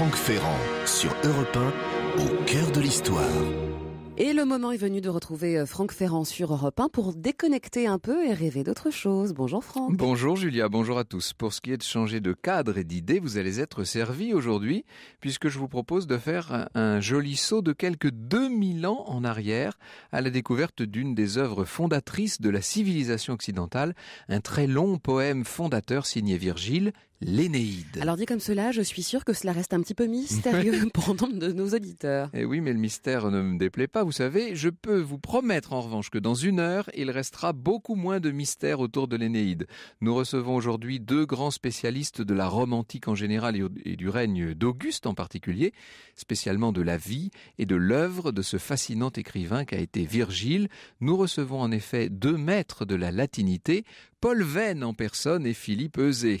Franck Ferrand sur Europe 1, au cœur de l'histoire. Et le moment est venu de retrouver euh, Franck Ferrand sur Europe 1 pour déconnecter un peu et rêver d'autre chose. Bonjour Franck. Bonjour Julia, bonjour à tous. Pour ce qui est de changer de cadre et d'idée, vous allez être servi aujourd'hui puisque je vous propose de faire un joli saut de quelques 2000 ans en arrière à la découverte d'une des œuvres fondatrices de la civilisation occidentale, un très long poème fondateur signé Virgile, l'Énéide. Alors dit comme cela, je suis sûr que cela reste un petit peu mystérieux pour nombre de nos auditeurs. Eh oui, mais le mystère ne me déplaît pas, vous savez. Je peux vous promettre en revanche que dans une heure, il restera beaucoup moins de mystère autour de l'Énéide. Nous recevons aujourd'hui deux grands spécialistes de la Rome antique en général et du règne d'Auguste en particulier, spécialement de la vie et de l'œuvre de ce fascinant écrivain qu'a été Virgile. Nous recevons en effet deux maîtres de la latinité, Paul Veyne en personne et Philippe Eusée.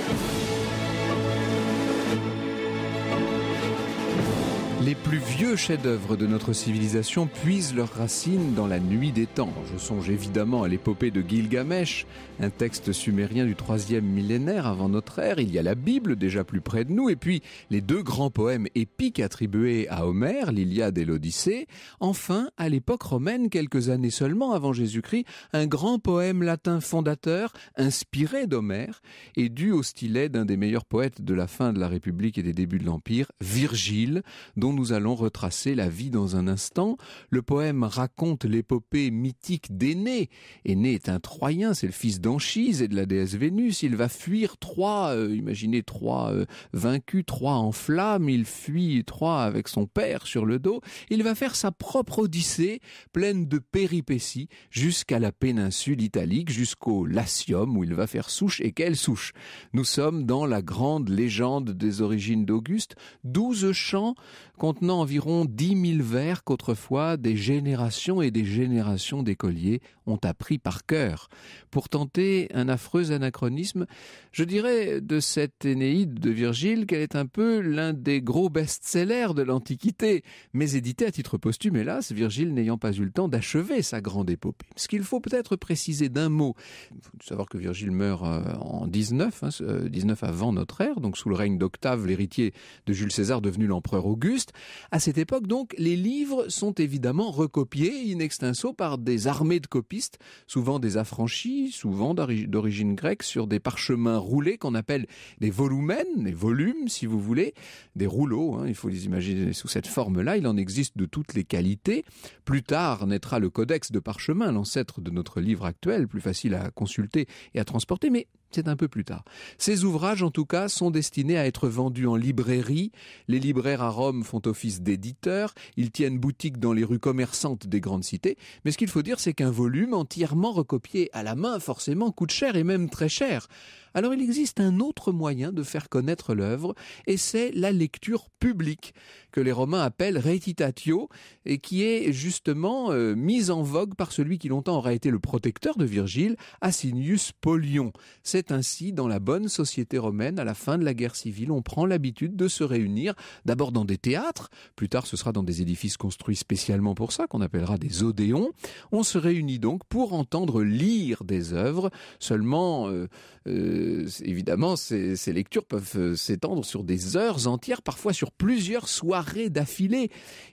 chefs-d'œuvre de notre civilisation puisent leurs racines dans la nuit des temps. Je songe évidemment à l'épopée de Gilgamesh, un texte sumérien du troisième millénaire avant notre ère. Il y a la Bible déjà plus près de nous, et puis les deux grands poèmes épiques attribués à Homère, l'Iliade et l'Odyssée. Enfin, à l'époque romaine, quelques années seulement avant Jésus-Christ, un grand poème latin fondateur, inspiré d'Homère, et dû au stylet d'un des meilleurs poètes de la fin de la République et des débuts de l'Empire, Virgile, dont nous allons retracer la vie dans un instant. Le poème raconte l'épopée mythique d'Aînée. Aînée est un Troyen, c'est le fils d'Anchise et de la déesse Vénus. Il va fuir trois, euh, imaginez trois euh, vaincu, Troie en flammes. Il fuit trois avec son père sur le dos. Il va faire sa propre odyssée, pleine de péripéties, jusqu'à la péninsule italique, jusqu'au Latium où il va faire souche et quelle souche. Nous sommes dans la grande légende des origines d'Auguste, douze chants contenant environ dix mille 000 vers qu'autrefois des générations et des générations d'écoliers ont appris par cœur, pour tenter un affreux anachronisme. Je dirais de cette Énéide de Virgile qu'elle est un peu l'un des gros best-sellers de l'Antiquité, mais édité à titre posthume, hélas, Virgile n'ayant pas eu le temps d'achever sa grande épopée. Ce qu'il faut peut-être préciser d'un mot, il faut savoir que Virgile meurt euh, en 19, 19 hein, euh, avant notre ère, donc sous le règne d'Octave, l'héritier de Jules César devenu l'empereur Auguste. À cette époque, donc, les livres sont évidemment recopiés in extenso par des armées de copies souvent des affranchis, souvent d'origine grecque, sur des parchemins roulés qu'on appelle des volumens, des volumes si vous voulez, des rouleaux, hein, il faut les imaginer sous cette forme-là, il en existe de toutes les qualités. Plus tard naîtra le codex de parchemin, l'ancêtre de notre livre actuel, plus facile à consulter et à transporter, mais c'est un peu plus tard. Ces ouvrages, en tout cas, sont destinés à être vendus en librairie. Les libraires à Rome font office d'éditeurs. Ils tiennent boutique dans les rues commerçantes des grandes cités. Mais ce qu'il faut dire, c'est qu'un volume entièrement recopié à la main, forcément, coûte cher et même très cher. Alors il existe un autre moyen de faire connaître l'œuvre, et c'est la lecture publique, que les Romains appellent retitatio, et qui est justement euh, mise en vogue par celui qui longtemps aura été le protecteur de Virgile, Asinius Pollion. C'est ainsi, dans la bonne société romaine, à la fin de la guerre civile, on prend l'habitude de se réunir, d'abord dans des théâtres, plus tard ce sera dans des édifices construits spécialement pour ça, qu'on appellera des odéons. On se réunit donc pour entendre lire des œuvres, seulement... Euh, euh, évidemment, ces, lectures peuvent euh, s'étendre sur des heures entières, parfois sur plusieurs soirées d'affilée.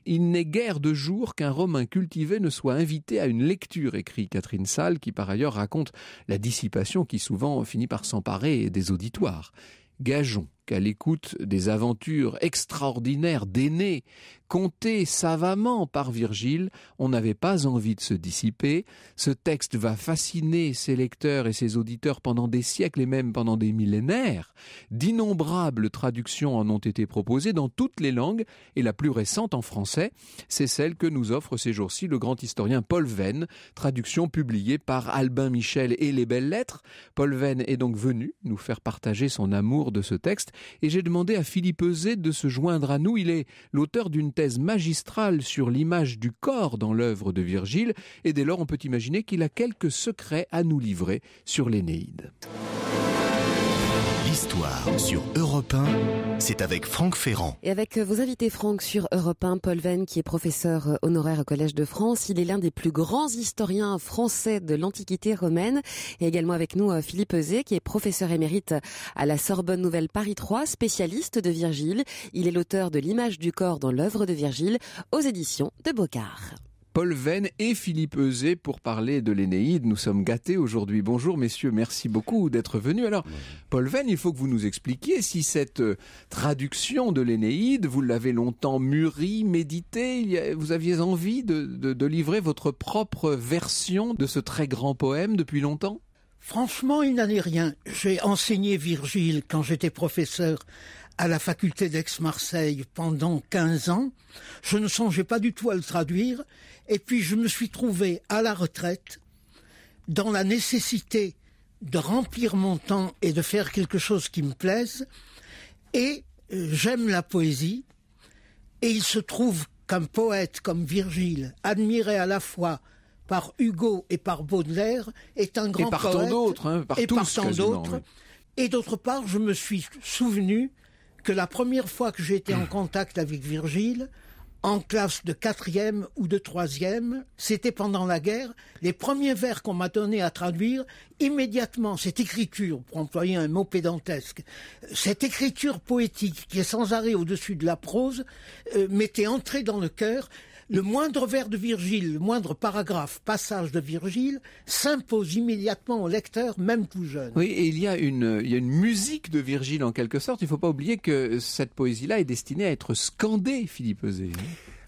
Il n'est guère de jour qu'un Romain cultivé ne soit invité à une lecture, écrit Catherine Salle, qui par ailleurs raconte la dissipation qui souvent finit par s'emparer des auditoires. Gageons qu'à l'écoute des aventures extraordinaires d'aînés conté savamment par Virgile, on n'avait pas envie de se dissiper. Ce texte va fasciner ses lecteurs et ses auditeurs pendant des siècles et même pendant des millénaires. D'innombrables traductions en ont été proposées dans toutes les langues et la plus récente en français, c'est celle que nous offre ces jours-ci le grand historien Paul Venn, traduction publiée par Albin Michel et les Belles Lettres. Paul Venn est donc venu nous faire partager son amour de ce texte et j'ai demandé à Philippe Zé de se joindre à nous. Il est l'auteur d'une thèse magistrale sur l'image du corps dans l'œuvre de Virgile, et dès lors on peut imaginer qu'il a quelques secrets à nous livrer sur l'Énéide. L'histoire sur Europe 1, c'est avec Franck Ferrand. Et avec euh, vos invités Franck sur Europe 1, Paul Venn qui est professeur euh, honoraire au Collège de France, il est l'un des plus grands historiens français de l'Antiquité romaine et également avec nous euh, Philippe Zé, qui est professeur émérite à la Sorbonne Nouvelle Paris 3, spécialiste de Virgile. Il est l'auteur de l'image du corps dans l'œuvre de Virgile aux éditions de Bocard. Paul Venn et Philippe Eusey pour parler de l'Énéide. Nous sommes gâtés aujourd'hui. Bonjour messieurs, merci beaucoup d'être venus. Alors, Paul Venn, il faut que vous nous expliquiez si cette euh, traduction de l'Énéide, vous l'avez longtemps mûrie, méditée, vous aviez envie de, de livrer votre propre version de ce très grand poème depuis longtemps Franchement, il n'en est rien. J'ai enseigné Virgile quand j'étais professeur à la faculté d'Aix-Marseille pendant 15 ans. Je ne songeais pas du tout à le traduire. Et puis je me suis trouvé à la retraite dans la nécessité de remplir mon temps et de faire quelque chose qui me plaise. Et euh, j'aime la poésie. Et il se trouve qu'un poète comme Virgile, admiré à la fois par Hugo et par Baudelaire, est un grand hein, et par poète. Tant et par tant d'autres. Et d'autre part, je me suis souvenu que la première fois que j'ai été en contact avec Virgile, en classe de quatrième ou de troisième, c'était pendant la guerre, les premiers vers qu'on m'a donné à traduire, immédiatement, cette écriture, pour employer un mot pédantesque, cette écriture poétique qui est sans arrêt au-dessus de la prose, euh, m'était entrée dans le cœur, le moindre vers de Virgile, le moindre paragraphe, passage de Virgile s'impose immédiatement au lecteur, même tout jeune. Oui, et il y a une, musique de Virgile en quelque sorte. Il ne faut pas oublier que cette poésie-là est destinée à être scandée, Philippe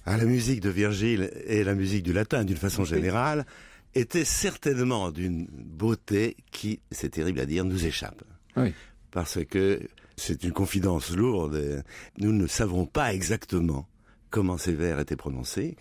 ah, la musique de Virgile et la musique du latin d'une façon générale était certainement d'une beauté qui, c'est terrible à dire, nous échappe. Parce que c'est une confidence lourde. Nous ne savons pas exactement comment ces vers étaient prononcés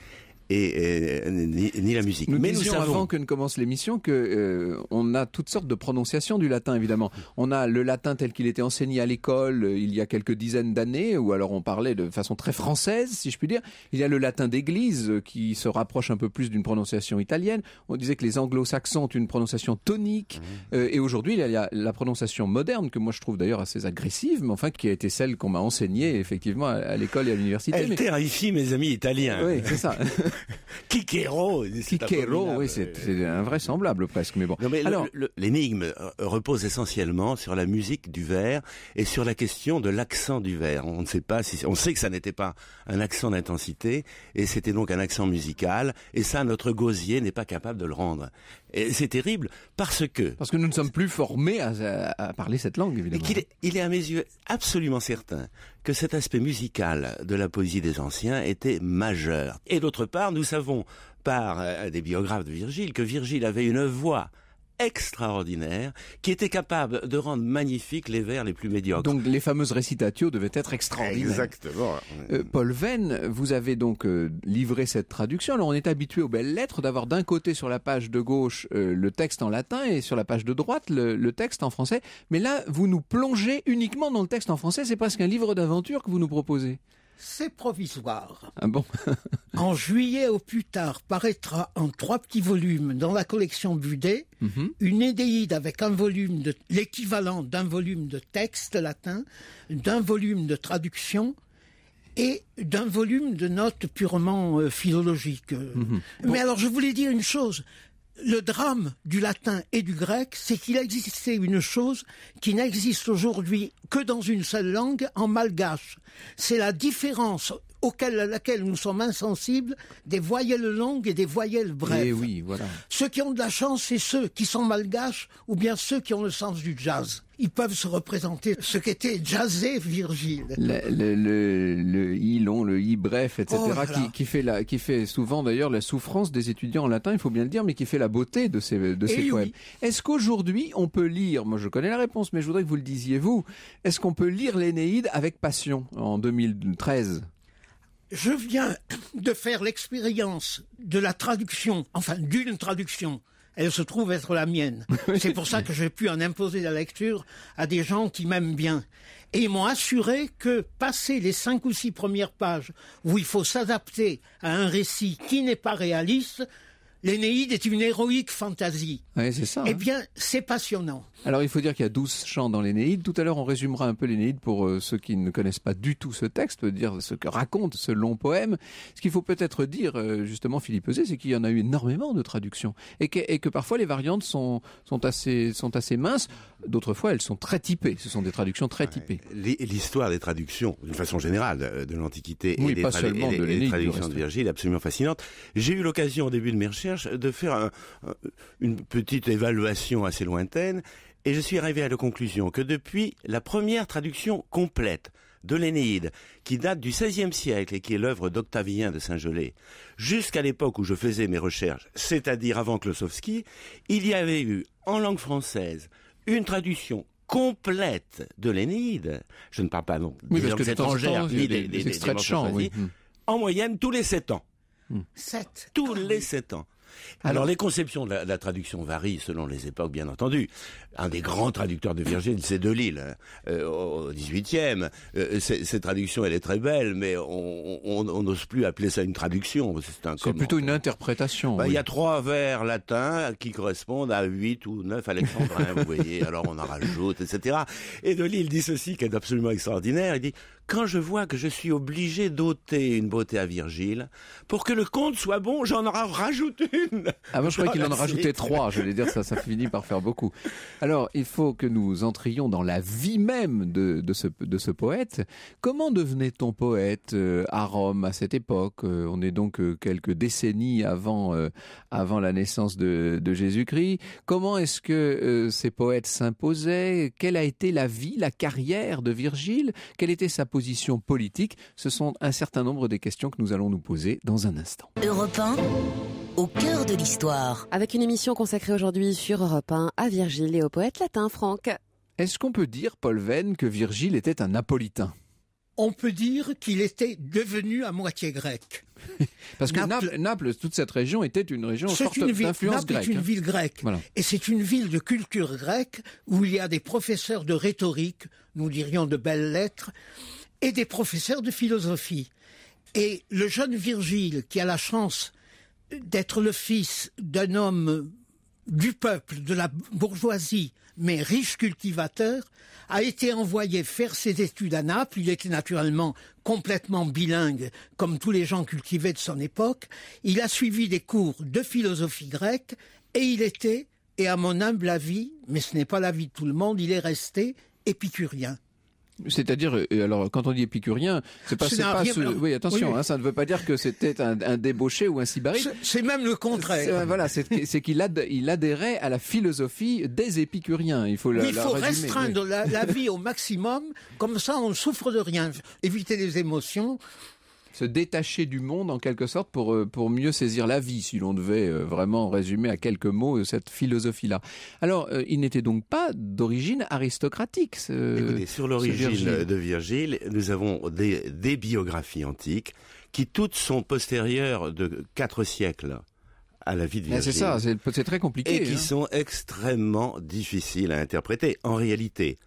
et, ni, la musique. Nous Mais nous savons avant que ne commence l'émission que euh, on a toutes sortes de prononciations du latin évidemment. On a le latin tel qu'il était enseigné à l'école euh, il y a quelques dizaines d'années ou alors on parlait de façon très française si je puis dire. Il y a le latin d'église euh, qui se rapproche un peu plus d'une prononciation italienne. On disait que les anglo-saxons ont une prononciation tonique mmh. et aujourd'hui il y a la prononciation moderne que moi je trouve d'ailleurs assez agressive mais enfin qui a été celle qu'on m'a enseignée effectivement à, l'école et à l'université. Elle terrifie mes amis italiens. Oui, c'est ça. Kikero Kikero, oui, c'est invraisemblable presque, mais bon. Alors, l'énigme euh, repose essentiellement sur la musique du verre et sur la question de l'accent du verre. On ne sait pas si on sait que ça n'était pas un accent d'intensité et c'était donc un accent musical et ça notre gosier n'est pas capable de le rendre. Et c'est terrible parce que parce que nous ne sommes plus formés à, parler cette langue évidemment. Et il, il est à mes yeux absolument certain que cet aspect musical de la poésie des anciens était majeur. Et d'autre part, nous savons par euh, des biographes de Virgile que Virgile avait une voix extraordinaire qui était capable de rendre magnifiques les vers les plus médiocres. Donc les fameuses récitatio devaient être extraordinaires. Exactement. Euh, Paul Venn, vous avez donc euh, livré cette traduction. Alors on est habitué aux belles lettres d'avoir d'un côté sur la page de gauche euh, le texte en latin et sur la page de droite le, texte en français. Mais là, vous nous plongez uniquement dans le texte en français. C'est presque un livre d'aventure que vous nous proposez c'est provisoire. Ah bon En juillet au plus tard paraîtra en trois petits volumes dans la collection Budet mhm. une édéide avec un volume de l'équivalent d'un volume de texte latin, d'un volume de traduction et d'un volume de notes purement euh, philologiques. Mhm. Mais alors je voulais dire une chose, le drame du latin et du grec, c'est qu'il existait une chose qui n'existe aujourd'hui que dans une seule langue, en malgache. C'est la différence auquel, à laquelle nous sommes insensibles, des voyelles longues et des voyelles eh brèves. oui, voilà. Ceux qui ont de la chance, c'est ceux qui sont malgaches ou bien ceux qui ont le sens du jazz. Ils peuvent se représenter ce qu'était jazzé Virgile. Le, le, i long, le i bref, etc. Oh qui, fait la, qui fait souvent d'ailleurs la souffrance des étudiants en latin, il faut bien le dire, mais qui fait la beauté de ces, de eh ces poèmes. Oui. Est-ce qu'aujourd'hui on peut lire, moi je connais la réponse, mais je voudrais que vous le disiez vous, est-ce qu'on peut lire l'Énéide avec passion en 2013 je viens de faire l'expérience de la traduction, enfin d'une traduction. Elle se trouve être la mienne. C'est pour ça que j'ai pu en imposer la lecture à des gens qui m'aiment bien. Et ils m'ont assuré que, passer les cinq ou six premières pages, où il faut s'adapter à un récit qui n'est pas réaliste, L'Énéide est une héroïque fantaisie. Oui, c'est ça. Eh hein. bien, c'est passionnant. Alors, il faut dire qu'il y a douze chants dans l'Énéide. Tout à l'heure, on résumera un peu l'Énéide pour euh, ceux qui ne connaissent pas du tout ce texte, dire ce que raconte ce long poème. Ce qu'il faut peut-être dire, euh, justement, Philippe Euzet, c'est qu'il y en a eu énormément de traductions et que, et que parfois les variantes sont, sont, assez, sont assez minces. D'autres fois, elles sont très typées. Ce sont des traductions très typées. L'histoire des traductions, d'une façon générale, euh, de l'Antiquité et, et, des traductions de, Virgile Virgile, absolument fascinante. J'ai eu l'occasion au début de mes de faire une petite évaluation assez lointaine, et je suis arrivé à la conclusion que depuis la première traduction complète de l'Énéide, qui date du XVIe siècle et qui est l'œuvre d'Octavien de Saint-Gelais, jusqu'à l'époque où je faisais mes recherches, c'est-à-dire avant Klosowski, il y avait eu en langue française une traduction complète de l'Énéide. Je ne parle pas non oui, des langues ni des, extraits de chant, En moyenne, tous les sept ans. Sept. Tous les sept ans. Mm. Alors les conceptions de la, traduction varient selon les époques, bien entendu. Un des grands traducteurs de Virgile, c'est Delille, lille hein. euh, au XVIIIe. Euh, cette traduction, elle est très belle, mais on n'ose plus appeler ça une traduction. C'est plutôt une interprétation. Ben, il y a trois vers latins qui correspondent à huit ou neuf alexandrins, vous voyez. Alors on en rajoute, etc. Et Delille dit ceci, qui est absolument extraordinaire. Il dit quand je vois que je suis obligé d'ôter une beauté à Virgile, pour que le compte soit bon, j'en rajoute une. Avant ah, je croyais qu'il en rajoutait trois. je voulais dire, ça, ça finit par faire beaucoup. Alors, il faut que nous entrions dans la vie même de, ce, de ce poète. Comment devenait-on poète euh, à Rome à cette époque euh, On est donc euh, quelques décennies avant, avant la naissance de, de Jésus-Christ. Comment est-ce que ces poètes s'imposaient Quelle a été la vie, la carrière de Virgile Quelle était sa position position politique Ce sont un certain nombre des questions que nous allons nous poser dans un instant. Europe 1 au cœur de l'histoire. Avec une émission consacrée aujourd'hui sur Europe 1 à Virgile et au poète latin Franck. Est-ce qu'on peut dire, Paul Venn, que Virgile était un napolitain on peut dire qu'il était devenu à moitié grec. Parce que Naples, toute cette région était une région d'influence grecque. une ville grecque. Et c'est une ville de culture grecque où il y a des professeurs de rhétorique, nous dirions de belles lettres, et des professeurs de philosophie. Et le jeune Virgile, qui a la chance d'être le fils d'un homme du peuple, de la bourgeoisie, mais riche cultivateur, a été envoyé faire ses études à Naples. Il était naturellement complètement bilingue, comme tous les gens cultivés de son époque. Il a suivi des cours de philosophie grecque et il était, et à mon humble avis, mais ce n'est pas l'avis de tout le monde, il est resté épicurien. C'est-à-dire, euh, alors quand on dit épicurien, c'est pas, c'est pas, oui, attention, hein, ça ne veut pas dire que c'était un, un, débauché ou un sybarite. C'est même le contraire. Euh, voilà, c'est qu'il il adhérait à la philosophie des épicuriens. Il faut, la, il faut restreindre la, la vie au maximum, comme ça on ne souffre de rien. Éviter les émotions, se détacher du monde en quelque sorte pour, euh, mieux saisir la vie, si l'on devait euh, vraiment résumer à quelques mots euh, cette philosophie-là. Alors, il n'était donc pas d'origine aristocratique. sur l'origine de Virgile, nous avons des, biographies antiques qui toutes sont postérieures de quatre siècles à la vie de Virgile. C'est ça, c'est très compliqué. Et qui hein. sont extrêmement difficiles à interpréter. En réalité,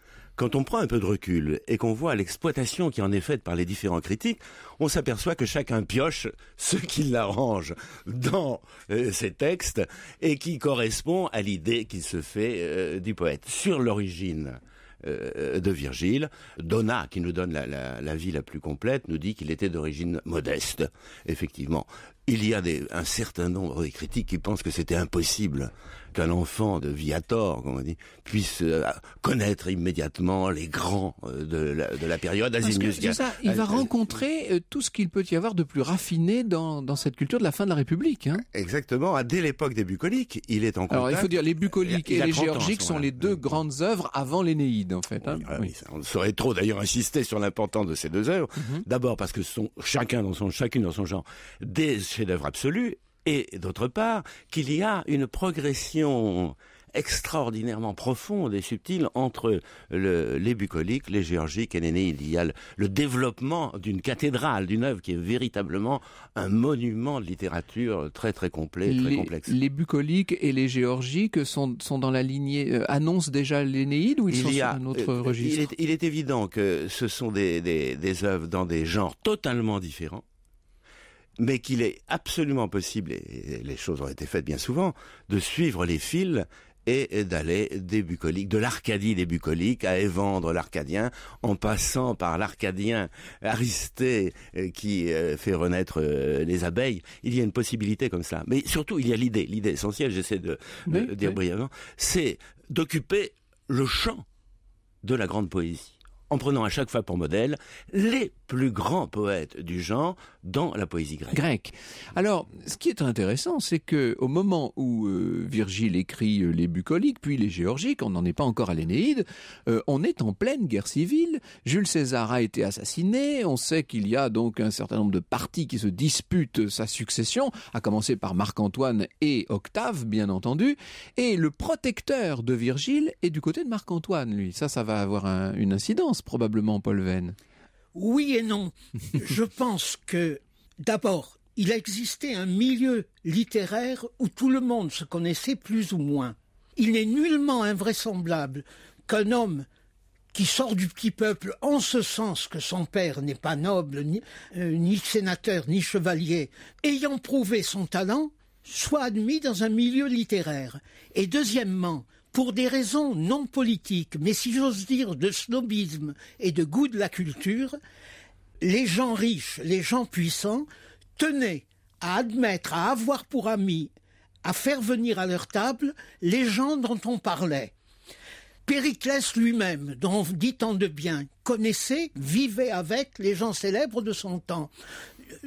quand on prend un peu de recul et qu'on voit l'exploitation qui en est faite par les différents critiques, on s'aperçoit que chacun pioche ce qui l'arrange dans euh, ses textes et qui correspond à l'idée qu'il se fait euh, du poète. Sur l'origine euh, de Virgile, Donna, qui nous donne la, la, vie la plus complète, nous dit qu'il était d'origine modeste, effectivement. Il y a un certain nombre de critiques qui pensent que c'était impossible qu'un enfant de Viator, comme on dit, puisse euh, connaître immédiatement les grands euh, de, la, période. il va euh, rencontrer tout ce qu'il peut y avoir de plus raffiné dans, cette culture de la fin de la République. Hein. Exactement. dès l'époque des bucoliques, il est en contact. Alors il faut dire, les bucoliques et les géorgiques sont les deux grandes œuvres avant l'Énéide, en fait. Hein. Oui, ah On saurait trop d'ailleurs insister sur l'importance de ces deux œuvres. Mhm. D'abord parce que sont chacun dans son, chacune dans son genre des chefs-d'œuvre absolus et d'autre part qu'il y a une progression extraordinairement profonde et subtile entre les bucoliques, les géorgiques et les a Le développement d'une cathédrale, d'une œuvre qui est véritablement un monument de littérature très très complet, très complexe. Les bucoliques et les géorgiques sont, dans la lignée, euh, annoncent déjà l'Énéide ou ils il sont a, sur un autre euh, registre il est, évident que ce sont des œuvres dans des genres totalement différents mais qu'il est absolument possible, et les choses ont été faites bien souvent, de suivre les fils et d'aller des bucoliques, de l'Arcadie des bucoliques à évendre l'Arcadien, en passant par l'Arcadien Aristée euh, qui euh, fait renaître euh, les abeilles. Il y a une possibilité comme ça. Mais surtout, il y a l'idée, l'idée essentielle, j'essaie de, dire brièvement, c'est d'occuper le champ de la grande poésie en prenant à chaque fois pour modèle les plus grands poètes du genre dans la poésie grecque. Alors, ce qui est intéressant, c'est que au moment où euh, Virgile écrit euh, les bucoliques, puis les géorgiques, on n'en est pas encore à l'Énéide, euh, on est en pleine guerre civile. Jules César a été assassiné. On sait qu'il y a donc un certain nombre de partis qui se disputent sa succession, à commencer par Marc-Antoine et Octave, bien entendu. Et le protecteur de Virgile est du côté de Marc-Antoine, lui. Ça, ça va avoir une incidence probablement, Paul Venn Oui et non. je pense que, d'abord, il a existé un milieu littéraire où tout le monde se connaissait plus ou moins. Il n'est nullement invraisemblable qu'un homme qui sort du petit peuple en ce sens que son père n'est pas noble, ni, euh, sénateur, ni chevalier, ayant prouvé son talent, soit admis dans un milieu littéraire. Et deuxièmement, pour des raisons non politiques, mais si j'ose dire de snobisme et de goût de la culture, les gens riches, les gens puissants tenaient à admettre, à avoir pour amis, à faire venir à leur table les gens dont on parlait. Périclès lui-même, dont on dit tant de bien, connaissait, vivait avec les gens célèbres de son temps.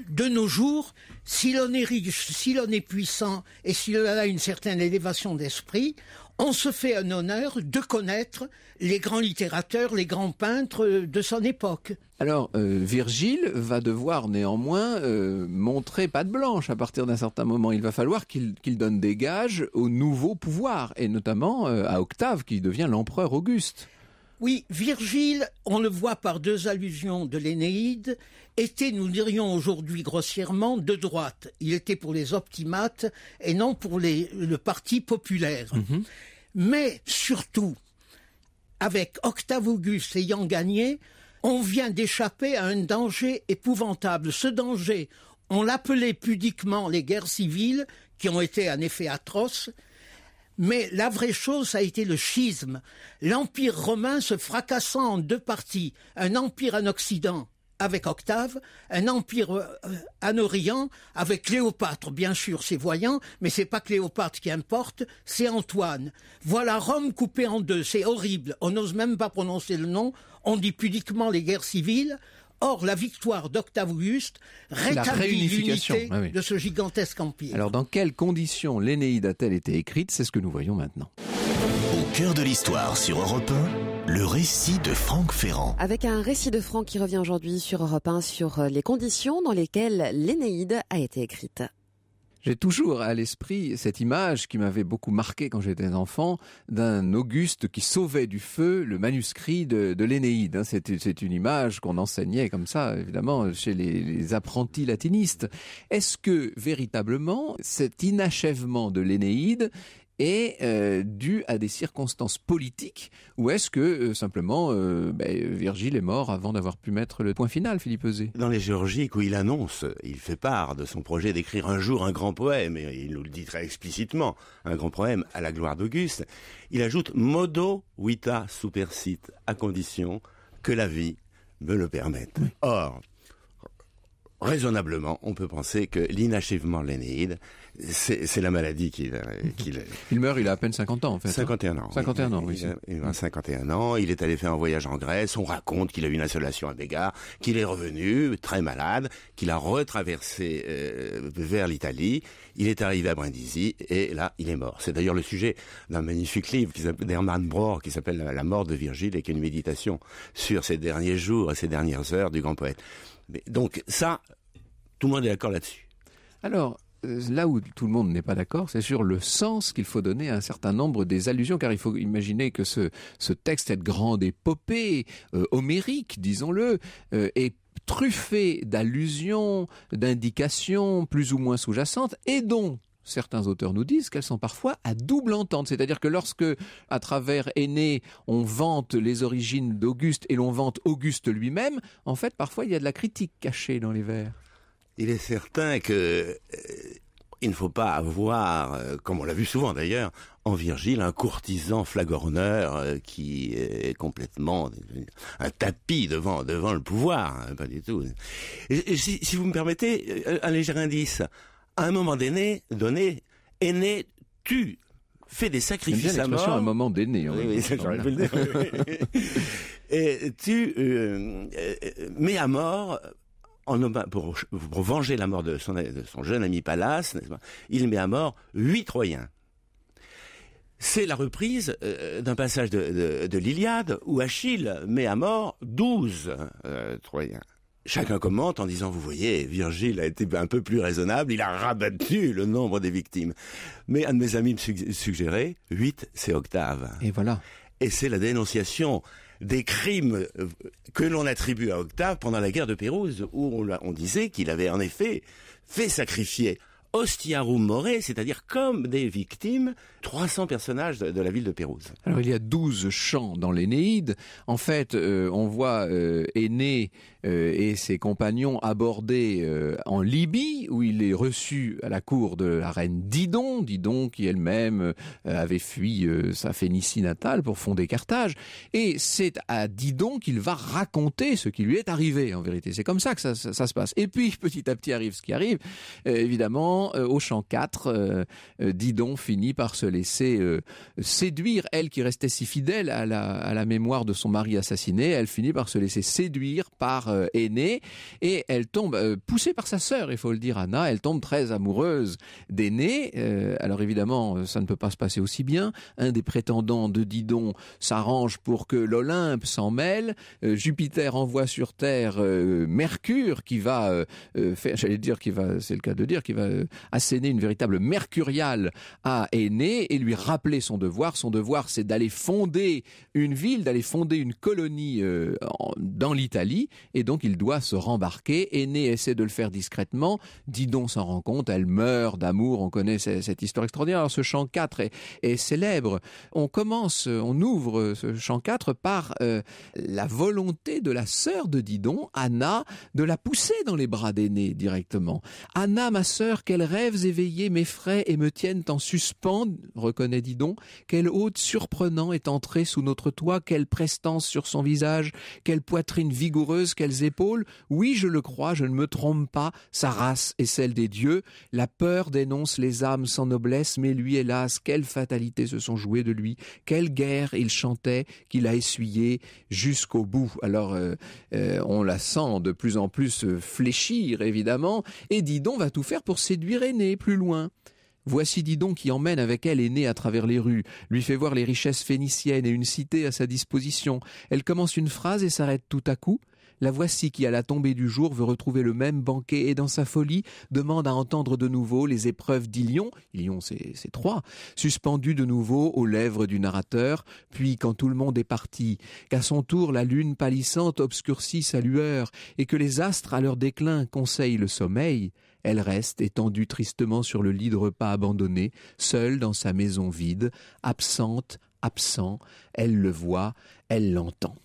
De nos jours, si l'on est riche, si l'on est puissant et si l'on a une certaine élévation d'esprit, on se fait un honneur de connaître les grands littérateurs, les grands peintres de son époque. Alors, euh, Virgile va devoir néanmoins montrer euh, montrer patte blanche à partir d'un certain moment. Il va falloir qu'il donne des gages au nouveau pouvoir, et notamment euh, à Octave, qui devient l'empereur Auguste. Oui, Virgile, on le voit par deux allusions de l'Énéide, était, nous dirions aujourd'hui grossièrement, de droite. Il était pour les optimates et non pour le parti populaire. Mhm. Mais surtout, avec Octave Auguste ayant gagné, on vient d'échapper à un danger épouvantable. Ce danger, on l'appelait pudiquement les guerres civiles, qui ont été en effet atroces, mais la vraie chose, ça a été le schisme. L'Empire romain se fracassant en deux parties, un empire en Occident avec Octave, un empire en euh, Orient avec Cléopâtre, bien sûr, c'est voyant, mais c'est pas Cléopâtre qui importe, c'est Antoine. Voilà Rome coupée en deux, c'est horrible. On n'ose même pas prononcer le nom, on dit pudiquement les guerres civiles, Or, la victoire d'Octave Auguste rétablit l'unité ah de ce gigantesque empire. Alors, dans quelles conditions l'Énéide a-t-elle été écrite C'est ce que nous voyons maintenant. Au cœur de l'histoire sur Europe 1, le récit de Franck Ferrand. Avec un récit de Franck qui revient aujourd'hui sur Europe 1 sur euh, les conditions dans lesquelles l'Énéide a été écrite. J'ai toujours à l'esprit cette image qui m'avait beaucoup marqué quand j'étais enfant d'un Auguste qui sauvait du feu le manuscrit de, de l'Énéide. Hein. C'est une image qu'on enseignait comme ça, évidemment, chez les, les apprentis latinistes. Est-ce que véritablement cet inachèvement de l'Énéide est euh, dû à des circonstances politiques ou est-ce que euh, simplement euh, bah, Virgile est mort avant d'avoir pu mettre le point final, Philippe Eusé. Dans les Géorgiques où il annonce, il fait part de son projet d'écrire un jour un grand poème, et il nous le dit très explicitement, un grand poème à la gloire d'Auguste, il ajoute Modo vita supersit, à condition que la vie me le permette. Or, raisonnablement, on peut penser que l'inachèvement de l'Énéide c'est la maladie qui, qui Il meurt, il a à peine 50 ans en fait. 51 hein. ans. 51 ans, oui. Il, a 51 ans, il est allé faire un voyage en Grèce, on raconte qu'il a eu une insolation à Bégard, qu'il est revenu très malade, qu'il a retraversé euh, vers l'Italie, il est arrivé à Brindisi et là, il est mort. C'est d'ailleurs le sujet d'un magnifique livre d'Hermann Brohr qui s'appelle La mort de Virgile et qui est une méditation sur ces derniers jours et ces dernières heures du grand poète. donc ça, tout le monde est d'accord là-dessus. Alors, euh, là où tout le monde n'est pas d'accord, c'est sur le sens qu'il faut donner à un certain nombre des allusions, car il faut imaginer que ce, texte, cette grande épopée euh, homérique, disons-le, euh, est truffé d'allusions, d'indications plus ou moins sous-jacentes, et dont certains auteurs nous disent qu'elles sont parfois à double entente. C'est-à-dire que lorsque, à travers Aîné, on vante les origines d'Auguste et l'on vante Auguste lui-même, en fait, parfois, il y a de la critique cachée dans les vers. Il est certain que euh, il ne faut pas avoir, euh, comme on l'a vu souvent d'ailleurs, en Virgile, un courtisan flagorneur euh, qui est complètement un tapis devant, devant le pouvoir. Hein, pas du tout. Si, vous me permettez, un léger indice. À un moment donné, donné aîné tu fais des sacrifices à mort. un moment donné. Et tu mets à mort pour, pour, venger la mort de son, jeune ami Pallas, il met à mort huit Troyens. C'est la reprise euh, d'un passage de, l'Iliade où Achille met à mort douze euh, Troyens. Chacun commente en disant, vous voyez, Virgile a été un peu plus raisonnable, il a rabattu le nombre des victimes. Mais un de mes amis me suggérait, 8, c'est Octave. Et voilà. Et c'est la dénonciation des crimes euh, que l'on attribue à Octave pendant la guerre de Pérouse, où on, disait qu'il avait en effet fait sacrifier Ostia More, c'est-à-dire comme des victimes, 300 personnages de, la ville de Pérouse. Alors il y a 12 chants dans l'Énéide. En fait, euh, on voit euh, euh, et ses compagnons abordés euh, en Libye, où il est reçu à la cour de la reine Didon, Didon qui elle-même euh, avait fui sa Phénicie natale pour fonder Carthage. Et c'est à Didon qu'il va raconter ce qui lui est arrivé, en vérité. C'est comme ça que ça, se passe. Et puis, petit à petit arrive ce qui arrive. évidemment, au champ 4, Didon finit par se laisser séduire. Elle, qui restait si fidèle à la mémoire de son mari assassiné, elle finit par se laisser séduire par euh, aînée et elle tombe, euh, poussée par sa sœur, il faut le dire, Anna, elle tombe très amoureuse d'aînée. Euh, alors évidemment, ça ne peut pas se passer aussi bien. Un des prétendants de Didon s'arrange pour que l'Olympe s'en mêle. Jupiter envoie sur Terre Mercure qui va faire, j'allais dire qui va, c'est le cas de dire, qui va asséner une véritable mercuriale à aînée et lui rappeler son devoir. Son devoir, c'est d'aller fonder une ville, d'aller fonder une colonie dans l'Italie et donc il doit se rembarquer. Aînée essaie de le faire discrètement. Didon s'en rend compte, elle meurt d'amour, on connaît cette histoire extraordinaire. Alors ce chant 4 est, est célèbre. On commence, on ouvre ce chant 4 par euh, la volonté de la sœur de Didon, Anna, de la pousser dans les bras d'Aîné directement. Anna, ma sœur, quels rêves éveillés m'effraient et me tiennent en suspens, reconnaît Didon, quel hôte surprenant est entré sous notre toit, quelle prestance sur son visage, quelle poitrine vigoureuse, quels épaules. Oui, je le crois, je ne me trompe pas, sa race est celle des dieux. La peur dénonce les âmes sans noblesse, mais lui, hélas, quelles fatalités se sont jouées de lui, quelle guerre il chantait, qu'il a essuyé jusqu'au bout. Alors, euh, euh, on la sent de plus en plus euh, fléchir, évidemment, et Didon va tout faire pour séduire aînée, plus loin. Voici Didon qui emmène avec elle Aînée à travers les rues, lui fait voir les richesses phéniciennes et une cité à sa disposition. Elle commence une phrase et s'arrête tout à coup. La voici qui, à la tombée du jour, veut retrouver le même banquet et, dans sa folie, demande à entendre de nouveau les épreuves d'Ilion, Ilion c'est trois, suspendues de nouveau aux lèvres du narrateur, puis, quand tout le monde est parti, qu'à son tour la lune pâlissante obscurcit sa lueur, et que les astres, à leur déclin, conseillent le sommeil, elle reste étendue tristement sur le lit de repas abandonné, seule dans sa maison vide, absente, absent, elle le voit, elle l'entend.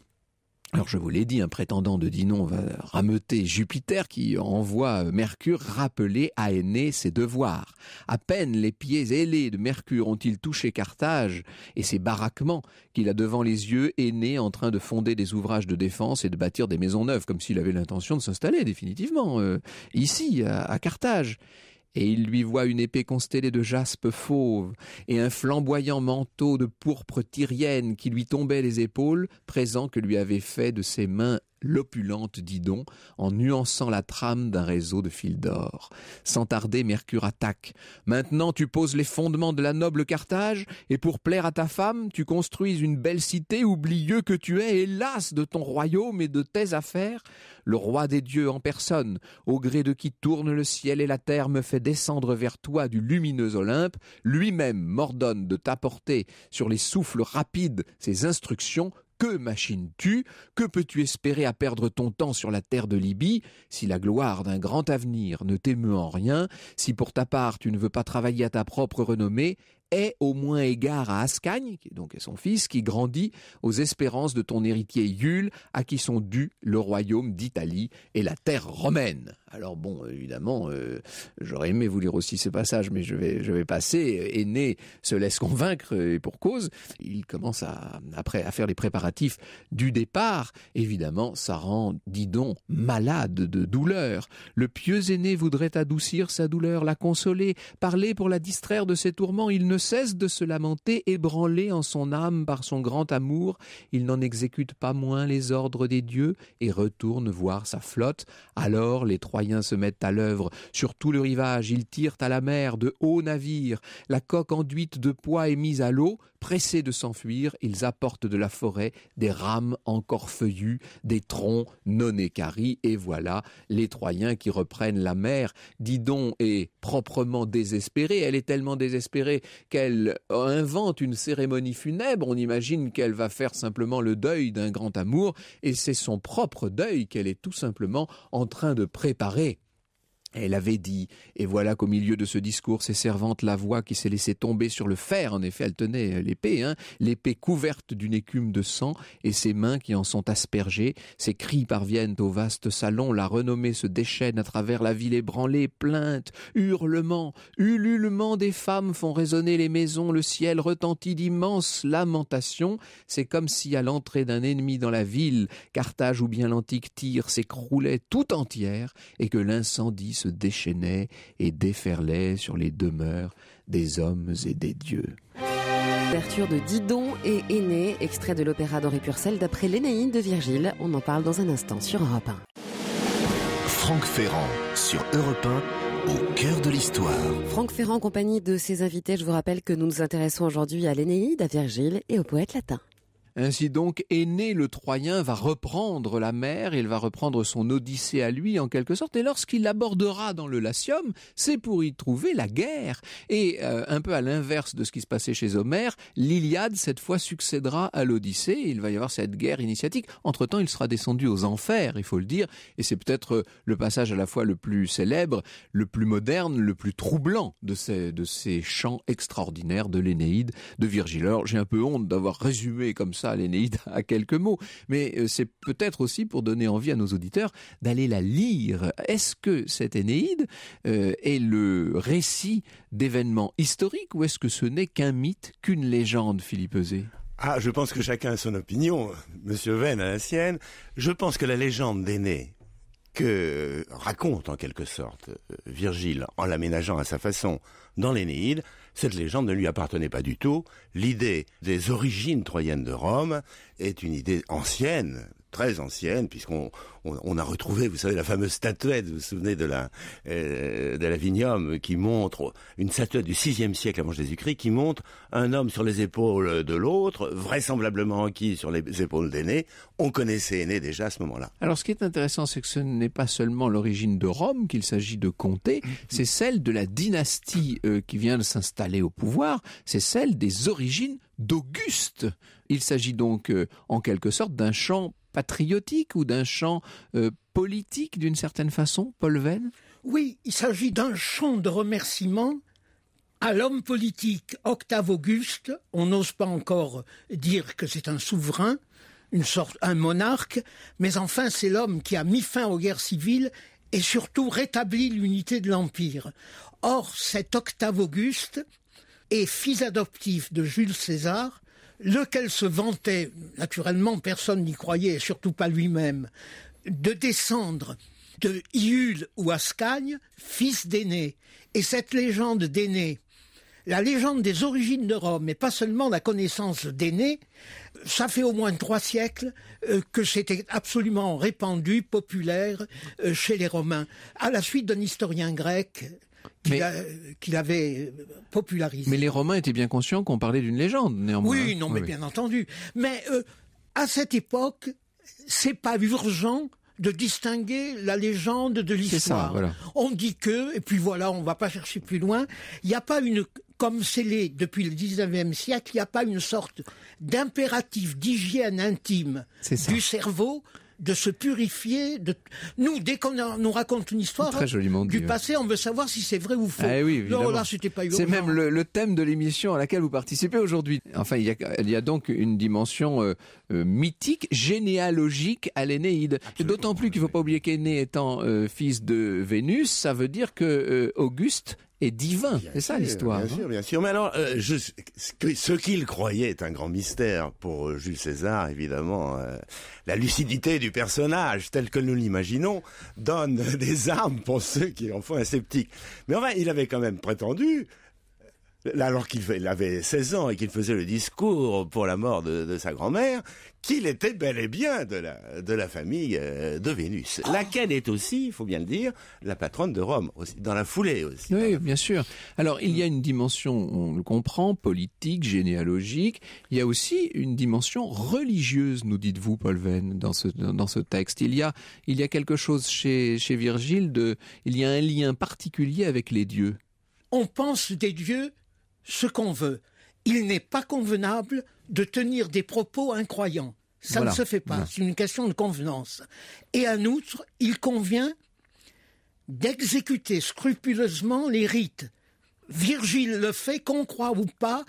Alors je vous l'ai dit, un prétendant de Dinon va rameuter Jupiter qui envoie euh, Mercure rappeler à aîné ses devoirs. À peine les pieds ailés de Mercure ont-ils touché Carthage et ses baraquements qu'il a devant les yeux Aînée en train de fonder des ouvrages de défense et de bâtir des maisons neuves, comme s'il avait l'intention de s'installer définitivement euh, ici, à Carthage et il lui voit une épée constellée de jaspe fauve et un flamboyant manteau de pourpre tyrienne qui lui tombait les épaules, présent que lui avait fait de ses mains l'opulente Didon en nuançant la trame d'un réseau de fils d'or. Sans tarder, Mercure attaque. Maintenant, tu poses les fondements de la noble Carthage, et pour plaire à ta femme, tu construis une belle cité, oublieux que tu es, hélas, de ton royaume et de tes affaires. Le roi des dieux en personne, au gré de qui tourne le ciel et la terre, me fait descendre vers toi du lumineux Olympe, lui-même m'ordonne de t'apporter sur les souffles rapides ses instructions que machines tu Que peux-tu espérer à perdre ton temps sur la terre de Libye si la gloire d'un grand avenir ne t'émeut en rien, si pour ta part tu ne veux pas travailler à ta propre renommée est au moins égard à Ascagne, qui est donc son fils, qui grandit aux espérances de ton héritier Yule, à qui sont dus le royaume d'Italie et la terre romaine. Alors bon, évidemment, euh, j'aurais aimé vous lire aussi ce passage, mais je vais, je vais passer. Euh, aîné se laisse convaincre euh, et pour cause. Il commence à, après à faire les préparatifs du départ. Évidemment, ça rend Didon malade de douleur. Le pieux aîné voudrait adoucir sa douleur, la consoler, parler pour la distraire de ses tourments. Il ne cesse de se lamenter, ébranlé en son âme par son grand amour, il n'en exécute pas moins les ordres des dieux et retourne voir sa flotte. Alors les Troyens se mettent à l'œuvre. Sur tout le rivage, ils tirent à la mer de hauts navires. La coque enduite de poids est mise à l'eau. Pressés de s'enfuir, ils apportent de la forêt des rames encore feuillues, des troncs non équarris, et voilà les Troyens qui reprennent la mer. Didon est proprement désespéré, elle est tellement désespérée qu'elle euh, invente une cérémonie funèbre, on imagine qu'elle va faire simplement le deuil d'un grand amour, et c'est son propre deuil qu'elle est tout simplement en train de préparer. Elle avait dit, et voilà qu'au milieu de ce discours ses servantes la voix qui s'est laissée tomber sur le fer, en effet elle tenait l'épée, hein. l'épée couverte d'une écume de sang, et ses mains qui en sont aspergées, ses cris parviennent au vaste salon, la renommée se déchaîne à travers la ville ébranlée, plaintes, hurlements, ululements des femmes font résonner les maisons, le ciel retentit d'immenses lamentations, c'est comme si à l'entrée d'un ennemi dans la ville, Carthage ou bien l'antique tire, s'écroulait tout entière, et que l'incendie se déchaînaient et déferlaient sur les demeures des hommes et des dieux. Ouverture de Didon et Aîné, extrait de l'opéra d'Henri Purcell d'après l'Énéide de Virgile. On en parle dans un instant sur Europe 1. Franck Ferrand sur Europe 1. Au cœur de l'histoire. Franck Ferrand, en compagnie de ses invités, je vous rappelle que nous nous intéressons aujourd'hui à l'Énéide, à Virgile et au poète latin. Ainsi donc, Aîné le Troyen va reprendre la mer, il va reprendre son Odyssée à lui en quelque sorte, et lorsqu'il abordera dans le Latium, c'est pour y trouver la guerre. Et euh, un peu à l'inverse de ce qui se passait chez Homère, l'Iliade cette fois succédera à l'Odyssée, il va y avoir cette guerre initiatique. Entre-temps, il sera descendu aux enfers, il faut le dire, et c'est peut-être euh, le passage à la fois le plus célèbre, le plus moderne, le plus troublant de ces, de ces chants extraordinaires de l'Énéide de Virgile. Alors j'ai un peu honte d'avoir résumé comme ça l'Énéide à quelques mots, mais euh, c'est peut-être aussi pour donner envie à nos auditeurs d'aller la lire. Est-ce que cette Énéide euh, est le récit d'événements historiques ou est-ce que ce n'est qu'un mythe, qu'une légende, Philippe ah, je pense que chacun a son opinion. Monsieur Venn a la sienne. Je pense que la légende d'Énée, que raconte en quelque sorte euh, Virgile en l'aménageant à sa façon dans l'Énéide, cette légende ne lui appartenait pas du tout. L'idée des origines troyennes de Rome est une idée ancienne, très ancienne, puisqu'on on, a retrouvé, vous savez, la fameuse statuette, vous vous souvenez de la euh, qui montre une statuette du 6 siècle avant Jésus-Christ, qui montre un homme sur les épaules de l'autre, vraisemblablement qui sur les épaules d'Aîné. On connaissait Aîné déjà à ce moment-là. Alors ce qui est intéressant, c'est que ce n'est pas seulement l'origine de Rome qu'il s'agit de compter, mhm. c'est celle de la dynastie euh, qui vient de s'installer au pouvoir, c'est celle des origines d'Auguste. Il s'agit donc euh, en quelque sorte d'un champ patriotique ou d'un champ euh, politique d'une certaine façon, Paul Venn Oui, il s'agit d'un champ de remerciement à l'homme politique Octave Auguste. On n'ose pas encore dire que c'est un souverain, une sorte, un monarque, mais enfin c'est l'homme qui a mis fin aux guerres civiles et surtout rétabli l'unité de l'Empire. Or, cet Octave Auguste est fils adoptif de Jules César, lequel se vantait, naturellement personne n'y croyait, surtout pas lui-même, de descendre de Iule ou Ascagne, fils d'Aîné. Et cette légende d'Aîné, la légende des origines de Rome, et pas seulement la connaissance d'Aîné, ça fait au moins trois siècles euh, que c'était absolument répandu, populaire euh, chez les Romains. À la suite d'un historien grec, qu'il avait popularisé. Mais les Romains étaient bien conscients qu'on parlait d'une légende, néanmoins. Oui, hein. non, mais bien entendu. Mais euh, à cette époque, c'est pas urgent de distinguer la légende de l'histoire. On dit que, et puis voilà, on va pas chercher plus loin, il n'y a pas une, comme c'est depuis le 19e siècle, il n'y a pas une sorte d'impératif d'hygiène intime du cerveau de se purifier. De... Nous, dès qu'on nous raconte une histoire du hein. passé, on veut savoir si c'est vrai ou faux. Ah c'est même le, thème de l'émission à laquelle vous participez aujourd'hui. Enfin, il y, a, donc une dimension euh, euh, mythique, généalogique à l'Énéide. D'autant plus qu'il ne faut pas oublier qu'Énée étant euh, fils de Vénus, ça veut dire que Auguste est divin. C'est ça l'histoire. Bien hein. sûr, bien sûr. Mais alors, euh, ce qu'il croyait est un grand mystère pour euh, Jules César, évidemment. Euh, la lucidité du personnage, tel que nous l'imaginons, donne des armes pour ceux qui en font un sceptique. Mais enfin, il avait quand même prétendu alors qu'il avait 16 ans et qu'il faisait le discours pour la mort de, sa grand-mère, qu'il était bel et bien de la, famille euh, de Vénus, laquelle est aussi, il faut bien le dire, la patronne de Rome, dans la foulée aussi. Oui, bien sûr. Alors, il y a une dimension, on le comprend, politique, généalogique, il y a aussi une dimension religieuse, nous dites-vous, Paul Venn, dans ce, dans ce texte. Il y a, il y a quelque chose chez, chez Virgile de, il y a un lien particulier avec les dieux. On pense des dieux ce qu'on veut. Il n'est pas convenable de tenir des propos incroyants. Ça ne se fait pas. C'est une question de convenance. Et en outre, il convient d'exécuter scrupuleusement les rites. Virgile le fait, qu'on croit ou pas,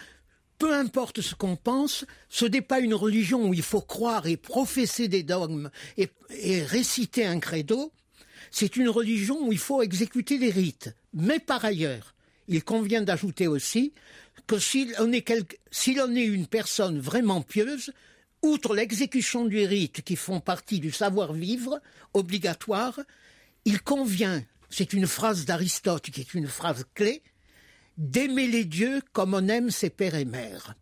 peu importe ce qu'on pense, ce n'est pas une religion où il faut croire et professer des dogmes et, et réciter un credo, c'est une religion où il faut exécuter des rites. Mais par ailleurs, il convient d'ajouter aussi que s'il en est, une personne vraiment pieuse, outre l'exécution du rite qui font partie du savoir-vivre obligatoire, il convient, c'est une phrase d'Aristote qui est une phrase clé, d'aimer les dieux comme on aime ses pères et mères.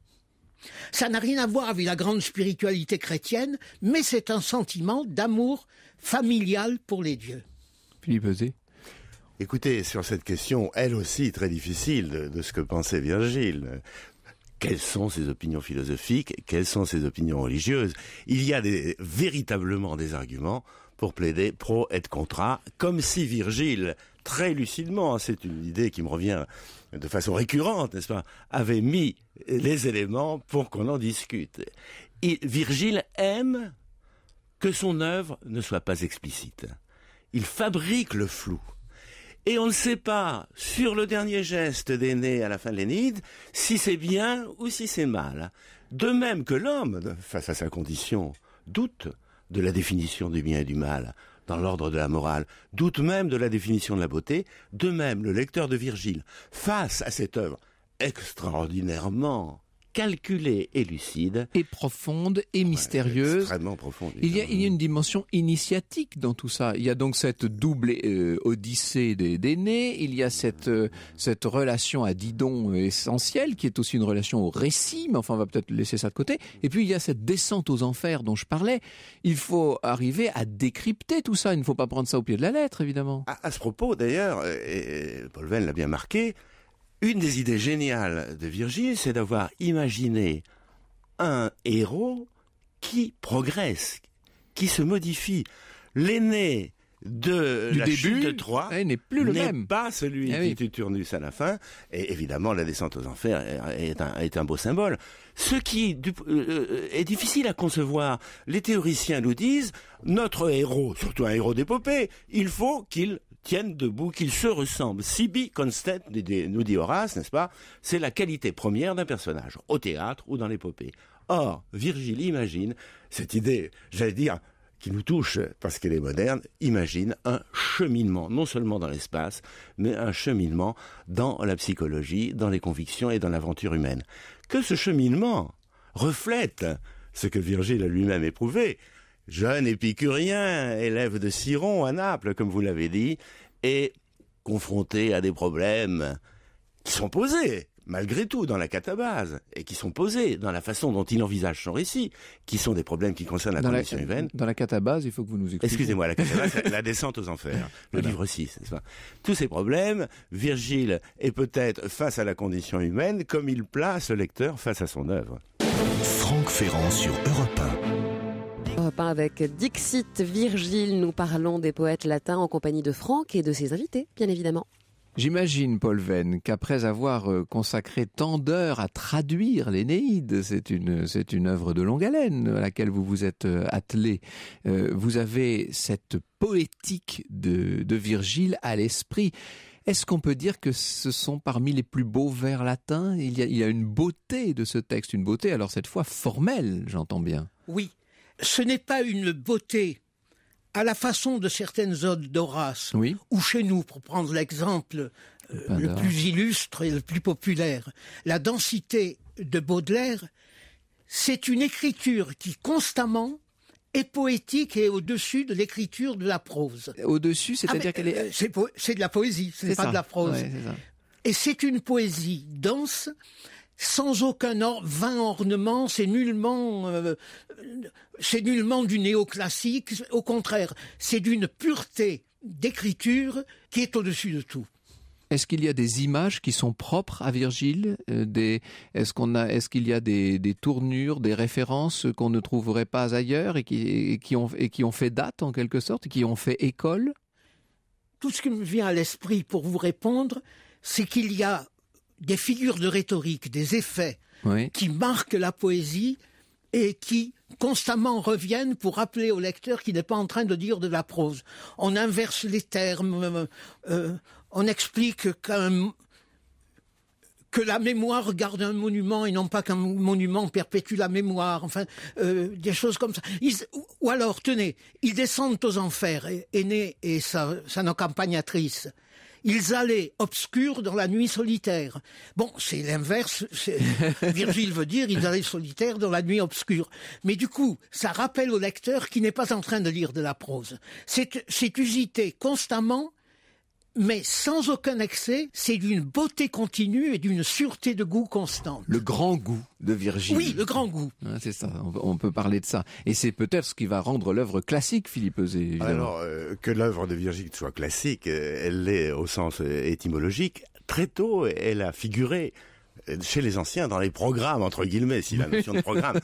Ça n'a rien à voir avec la grande spiritualité chrétienne, mais c'est un sentiment d'amour familial pour les dieux. Philippe Écoutez, sur cette question, elle aussi très difficile de, ce que pensait Virgile, quelles sont ses opinions philosophiques, quelles sont ses opinions religieuses. Il y a véritablement des arguments pour plaider pro et contra, comme si Virgile, très lucidement, c'est une idée qui me revient de façon récurrente, n'est-ce pas, avait mis les éléments pour qu'on en discute. Et Virgile aime que son œuvre ne soit pas explicite. Il fabrique le flou. Et on ne sait pas, sur le dernier geste d'aîné à la fin de l'Énide, si c'est bien ou si c'est mal. De même que l'homme, face à sa condition, doute de la définition du bien et du mal dans l'ordre de la morale, doute même de la définition de la beauté, de même le lecteur de Virgile, face à cette œuvre extraordinairement calculée et lucide. Et profonde et mystérieuse. extrêmement profonde. Il y, a, il une dimension initiatique dans tout ça. Il y a donc cette double euh, odyssée des, nés, il y a cette, euh, cette relation à Didon euh, essentielle, qui est aussi une relation au récit, mais enfin on va peut-être laisser ça de côté. Et puis il y a cette descente aux enfers dont je parlais. Il faut arriver à décrypter tout ça, il ne faut pas prendre ça au pied de la lettre, évidemment. À, ce propos d'ailleurs, Paul Venn l'a bien marqué, une des idées géniales de Virgile, c'est d'avoir imaginé un héros qui progresse, qui se modifie. L'aîné de la début, chute de Troie eh, n'est plus le même. pas celui qui eh du Turnus à la fin. Et évidemment, la descente aux enfers est un, beau symbole. Ce qui euh, euh, est difficile à concevoir, les théoriciens nous disent, notre héros, surtout un héros d'épopée, il faut qu'il tiennent debout, qu'ils se ressemblent. Sibi Constant, nous dit Horace, n'est-ce pas C'est la qualité première d'un personnage, au théâtre ou dans l'épopée. Or, Virgile imagine cette idée, j'allais dire, qui nous touche parce qu'elle est moderne, imagine un cheminement, non seulement dans l'espace, mais un cheminement dans la psychologie, dans les convictions et dans l'aventure humaine. Que ce cheminement reflète ce que Virgile a lui-même éprouvé, jeune épicurien, élève de Siron à Naples, comme vous l'avez dit, est confronté à des problèmes qui sont posés, malgré tout, dans la catabase, et qui sont posés dans la façon dont il envisage son récit, qui sont des problèmes qui concernent la condition humaine. Dans la catabase, il faut que vous nous expliquiez. Excusez-moi, la catabase, la descente aux enfers, hein. le livre 6, n'est-ce pas Tous ces problèmes, Virgile est peut-être face à la condition humaine, comme il place le lecteur face à son œuvre. Franck Ferrand sur Europe avec Dixit Virgile. Nous parlons des poètes latins en compagnie de Franck et de ses invités, bien évidemment. J'imagine, Paul Venn, qu'après avoir euh, consacré tant d'heures à traduire l'Énéide, c'est une, c'est une œuvre de longue haleine à laquelle vous vous êtes euh, attelé, euh, vous avez cette poétique de, Virgile à l'esprit. Est-ce qu'on peut dire que ce sont parmi les plus beaux vers latins il il y a une beauté de ce texte, une beauté, alors cette fois formelle, j'entends bien. Oui, ce n'est pas une beauté à la façon de certaines odes d'Horace, ou chez nous, pour prendre l'exemple euh, le plus illustre et le plus populaire, la densité de Baudelaire, c'est une écriture qui constamment est poétique et au-dessus de l'écriture de la prose. Au-dessus, c'est-à-dire ah, qu'elle est... Euh, c'est, de la poésie, ce n'est pas de la prose. et c'est une poésie dense sans aucun vain ornement, c'est nullement, euh, c'est nullement du néoclassique, au contraire, c'est d'une pureté d'écriture qui est au-dessus de tout. Est-ce qu'il y a des images qui sont propres à Virgile euh, des, Est-ce qu'on a Est-ce qu'il y a des, tournures, des références qu'on ne trouverait pas ailleurs et qui, ont et qui ont fait date en quelque sorte, qui ont fait école Tout ce qui me vient à l'esprit pour vous répondre, c'est qu'il y a des figures de rhétorique, des effets qui marquent la poésie et qui constamment reviennent pour rappeler au lecteur qu'il n'est pas en train de dire de la prose. On inverse les termes, euh, euh, on explique que la mémoire garde un monument et non pas qu'un monument perpétue la mémoire, enfin, euh, des choses comme ça. ou alors, tenez, ils descendent aux enfers, Aîné et sa, campagnatrice ils allaient obscurs dans la nuit solitaire. Bon, c'est l'inverse. Virgile veut dire ils allaient solitaires dans la nuit obscure. Mais du coup, ça rappelle au lecteur qui n'est pas en train de lire de la prose. C'est usité constamment mais sans aucun excès, c'est d'une beauté continue et d'une sûreté de goût constante. Le grand goût de Virgile. Oui, le grand goût. c'est ça, on peut parler de ça. Et c'est peut-être ce qui va rendre l'œuvre classique, Philippe Eusé. Alors, euh, que l'œuvre de Virgile soit classique, euh, elle l'est au sens euh, étymologique. Très tôt, elle a figuré chez les anciens, dans les programmes, entre guillemets, si la notion de programme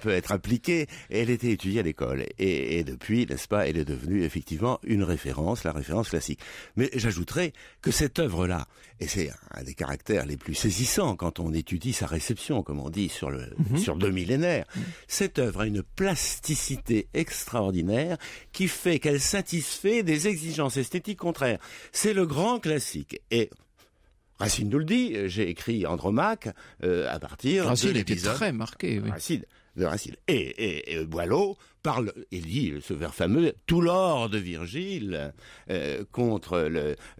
peut être appliquée, elle était étudiée à l'école. Et, depuis, n'est-ce pas, elle est devenue effectivement une référence, la référence classique. Mais j'ajouterais que cette œuvre-là, et c'est un des caractères les plus saisissants quand on étudie sa réception, comme on dit, sur, le, mhm. sur deux millénaires, cette œuvre a une plasticité extraordinaire qui fait qu'elle satisfait des exigences esthétiques contraires. C'est le grand classique. Et Racine nous le dit, euh, j'ai écrit Andromaque euh, à partir Racine de était très marqué. Oui. Racine, de Racine. Et, et, Boileau parle, il dit ce vers fameux, tout l'or de Virgile euh, contre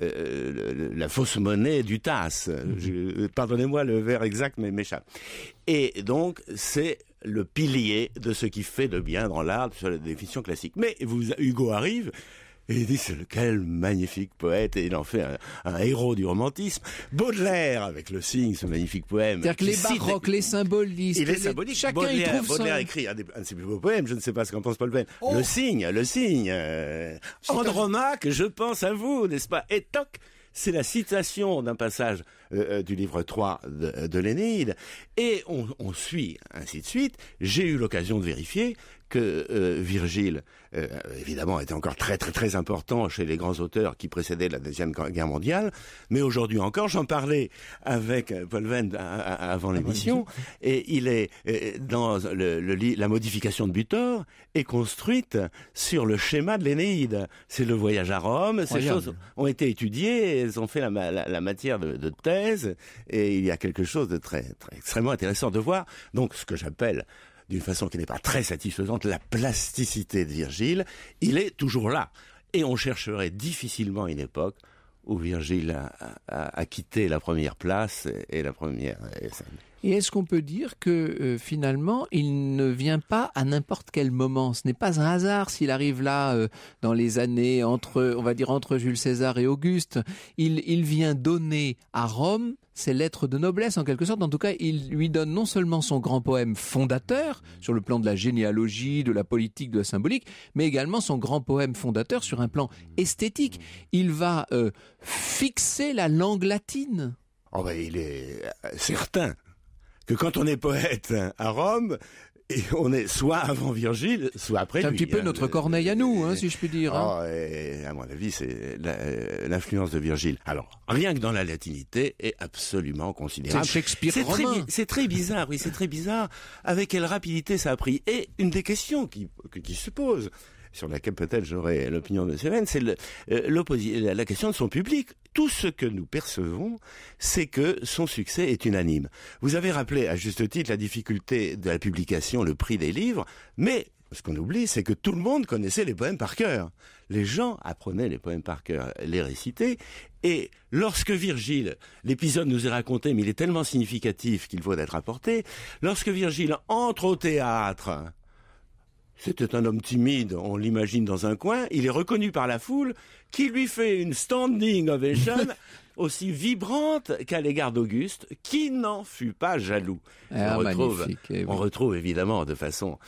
la fausse monnaie du Tasse. Mhm. Pardonnez-moi, le vers exact mais m'échappe. Et donc, c'est le pilier de ce qui fait de bien dans l'art, sur la définition classique. Mais Hugo arrive, et il dit, c'est lequel magnifique poète, et il en fait un, héros du romantisme. Baudelaire, avec le signe, ce magnifique poème. C'est-à-dire que les baroques, les symbolistes. Il est symbolique. Chacun Baudelaire, y trouve Baudelaire écrit un, des, de ses plus beaux poèmes, je ne sais pas ce qu'en pense Paul Pen. Oh. Le signe, le signe. Euh, Andromaque, je pense à vous, n'est-ce pas Et toc, c'est la citation d'un passage euh, euh, du livre 3 de, euh, de Et on, suit ainsi de suite. J'ai eu l'occasion de vérifier que Virgile, évidemment, était encore très très très important chez les grands auteurs qui précédaient la Deuxième Guerre mondiale, mais aujourd'hui encore, j'en parlais avec Paul avant l'émission, et il est dans le, la modification de Butor, est construite sur le schéma de l'Énéide. C'est le voyage à Rome, ces choses ont été étudiées, elles ont fait la, la, matière de, de et il y a quelque chose de très, extrêmement intéressant de voir. Donc, ce que j'appelle d'une façon qui n'est pas très satisfaisante, la plasticité de Virgile, il est toujours là. Et on chercherait difficilement une époque où Virgile a, quitté la première place et la première et est-ce qu'on peut dire que euh, finalement, il ne vient pas à n'importe quel moment Ce n'est pas un hasard s'il arrive là euh, dans les années entre, on va dire entre Jules César et Auguste. Il, vient donner à Rome ses lettres de noblesse en quelque sorte. En tout cas, il lui donne non seulement son grand poème fondateur sur le plan de la généalogie, de la politique, de la symbolique, mais également son grand poème fondateur sur un plan esthétique. Il va euh, fixer la langue latine. Oh il est certain que quand on est poète à Rome, et on est soit avant Virgile, soit après lui. C'est un petit peu hein. notre Corneille à nous, hein, si je puis dire. Ah, à mon avis, c'est euh, l'influence de Virgile. Alors, rien que dans la latinité, est absolument considérable. C'est Shakespeare c'est c'est très bizarre, oui, c'est très bizarre. Avec quelle rapidité ça a pris. Et une des questions qui, se pose, sur laquelle peut-être j'aurai l'opinion de Céline, c'est euh, la question de son public tout ce que nous percevons, c'est que son succès est unanime. Vous avez rappelé à juste titre la difficulté de la publication, le prix des livres, mais ce qu'on oublie, c'est que tout le monde connaissait les poèmes par cœur. Les gens apprenaient les poèmes par cœur, les récitaient. Et lorsque Virgile, l'épisode nous est raconté, mais il est tellement significatif qu'il vaut d'être apporté, lorsque Virgile entre au théâtre c'était un homme timide, on l'imagine dans un coin. Il est reconnu par la foule qui lui fait une standing ovation aussi vibrante qu'à l'égard d'Auguste, qui n'en fut pas jaloux. Ah, on, retrouve, eh retrouve évidemment de façon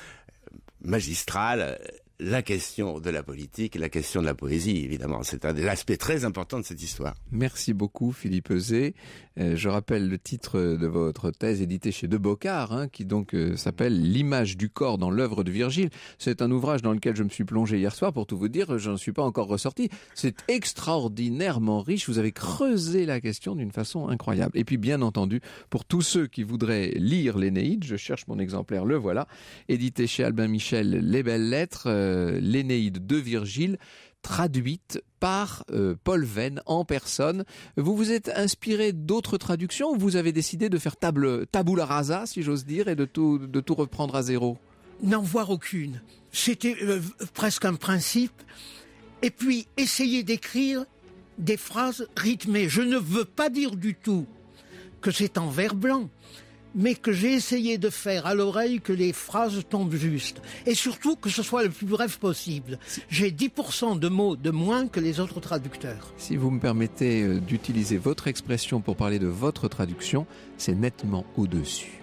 magistrale la question de la politique la question de la poésie, évidemment. C'est un des aspects très important de cette histoire. Merci beaucoup, Philippe Zé. Euh, je rappelle le titre de votre thèse éditée chez De Bocard, hein, qui donc euh, s'appelle L'image du corps dans l'œuvre de Virgile. C'est un ouvrage dans lequel je me suis plongé hier soir. Pour tout vous dire, je n'en suis pas encore ressorti. C'est extraordinairement riche. Vous avez creusé la question d'une façon incroyable. Et puis, bien entendu, pour tous ceux qui voudraient lire l'Énéide, je cherche mon exemplaire, le voilà, édité chez Albin Michel, Les Belles Lettres. Euh, euh, l'Énéide de Virgile, traduite par euh, Paul Venn en personne. Vous vous êtes inspiré d'autres traductions ou vous avez décidé de faire table la rasa, si j'ose dire, et de tout, de tout reprendre à zéro N'en voir aucune. C'était euh, presque un principe. Et puis, essayer d'écrire des phrases rythmées. Je ne veux pas dire du tout que c'est en vers blanc mais que j'ai essayé de faire à l'oreille que les phrases tombent justes. Et surtout que ce soit le plus bref possible. J'ai 10% de mots de moins que les autres traducteurs. Si vous me permettez euh, d'utiliser votre expression pour parler de votre traduction, c'est nettement au-dessus.